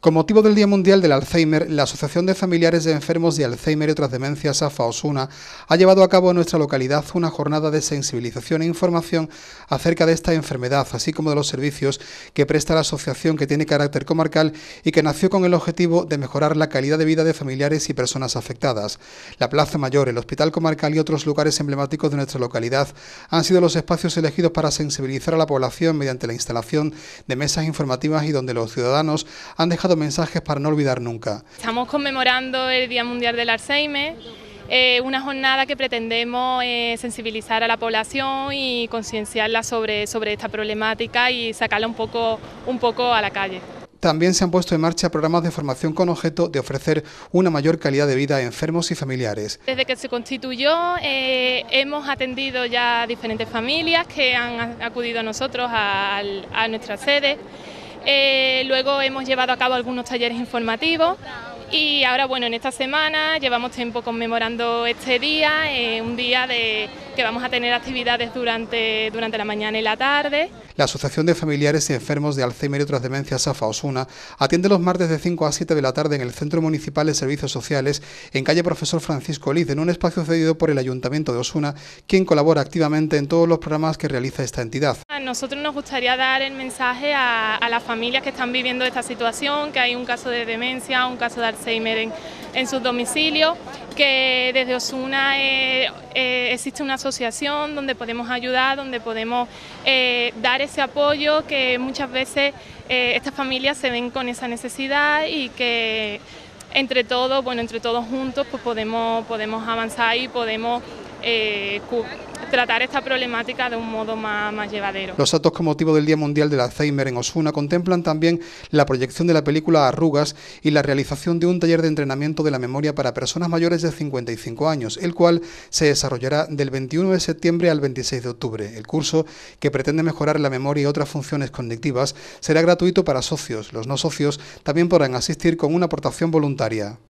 Con motivo del Día Mundial del Alzheimer, la Asociación de Familiares de Enfermos de Alzheimer y otras demencias AFAOSUNA, ha llevado a cabo en nuestra localidad una jornada de sensibilización e información acerca de esta enfermedad, así como de los servicios que presta la asociación que tiene carácter comarcal y que nació con el objetivo de mejorar la calidad de vida de familiares y personas afectadas. La Plaza Mayor, el Hospital Comarcal y otros lugares emblemáticos de nuestra localidad han sido los espacios elegidos para sensibilizar a la población mediante la instalación de mesas informativas y donde los ciudadanos han dejado mensajes para no olvidar nunca. Estamos conmemorando el Día Mundial del Alzheimer. Eh, una jornada que pretendemos eh, sensibilizar a la población y concienciarla sobre, sobre esta problemática y sacarla un poco, un poco a la calle. También se han puesto en marcha programas de formación con objeto de ofrecer una mayor calidad de vida a enfermos y familiares. Desde que se constituyó eh, hemos atendido ya diferentes familias que han acudido a nosotros, a, a nuestra sede. Eh, luego hemos llevado a cabo algunos talleres informativos y ahora, bueno, en esta semana llevamos tiempo conmemorando este día, eh, un día de, que vamos a tener actividades durante, durante la mañana y la tarde. La Asociación de Familiares y Enfermos de Alzheimer y otras demencias AFA Osuna atiende los martes de 5 a 7 de la tarde en el Centro Municipal de Servicios Sociales en calle Profesor Francisco Liz, en un espacio cedido por el Ayuntamiento de Osuna, quien colabora activamente en todos los programas que realiza esta entidad. Pues, nosotros nos gustaría dar el mensaje a, las familias que están viviendo esta situación, que hay un caso de demencia, un caso de Alzheimer en, sus domicilios, que desde Osuna eh, eh, existe una asociación donde podemos ayudar, donde podemos eh, dar ese apoyo que muchas veces estas familias se ven con esa necesidad y que entre todos, bueno, entre todos juntos, pues podemos, podemos avanzar y podemos tratar esta problemática de un modo más, llevadero. Los actos con motivo del Día Mundial del Alzheimer en Osuna contemplan también la proyección de la película Arrugas y la realización de un taller de entrenamiento de la memoria para personas mayores de 55 años, el cual se desarrollará del 21 de septiembre al 26 de octubre. El curso, que pretende mejorar la memoria y otras funciones cognitivas, será gratuito para socios. Los no socios también podrán asistir con una aportación voluntaria.